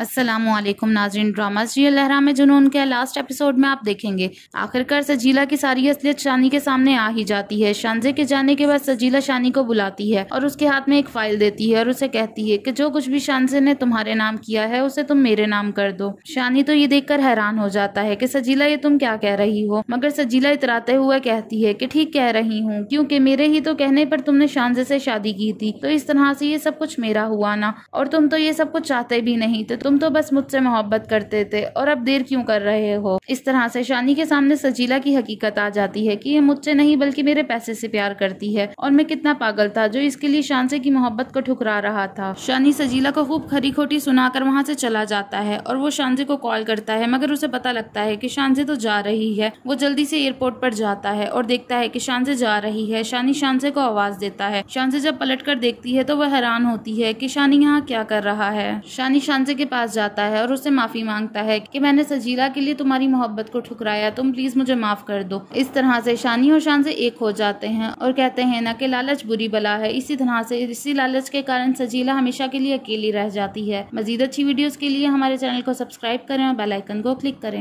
असलम नाजरीन drama serial लहरा में जुनून के लास्ट एपिसोड में आप देखेंगे आखिरकार सजीला की सारी असलियत शानी के सामने आ ही जाती है शानजे के जाने के बाद सजीला शानी को बुलाती है और उसके हाथ में एक फाइल देती है और उसे कहती है कि जो कुछ भी शानजे ने तुम्हारे नाम किया है उसे तुम मेरे नाम कर दो शानी तो ये कर हैरान हो जाता है की सजीला ये तुम क्या कह रही हो मगर सजीला इतराते हुए कहती है की ठीक कह रही हूँ क्योंकि मेरे ही तो कहने पर तुमने शानजे से शादी की थी तो इस तरह से ये सब कुछ मेरा हुआ ना और तुम तो ये सब कुछ चाहते भी नहीं तो तुम तो बस मुझसे मोहब्बत करते थे और अब देर क्यों कर रहे हो इस तरह से शानी के सामने सजीला की हकीकत आ जाती है कि ये मुझसे नहीं बल्कि मेरे पैसे से प्यार करती है और मैं कितना पागल था जो इसके लिए शानसे की मोहब्बत को ठुकरा रहा था शानी सजीला को खूब खरी खोटी सुनाकर वहाँ से चला जाता है और वो शानजे को कॉल करता है मगर उसे पता लगता है की शानजे तो जा रही है वो जल्दी से एयरपोर्ट पर जाता है और देखता है की शानजे जा रही है शानी शानजे को आवाज देता है शानजे जब पलट कर देखती है तो वह हैरान होती है की शानी यहाँ क्या कर रहा है शानी शानजे के पास पास जाता है और उसे माफ़ी मांगता है कि मैंने सजीला के लिए तुम्हारी मोहब्बत को ठुकराया तुम प्लीज़ मुझे माफ़ कर दो इस तरह से शानी और शान से एक हो जाते हैं और कहते हैं ना कि लालच बुरी बला है इसी तरह से इसी लालच के कारण सजीला हमेशा के लिए अकेली रह जाती है मजीद अच्छी वीडियोज़ के लिए हमारे चैनल को सब्सक्राइब करें और बेलाइकन को क्लिक करें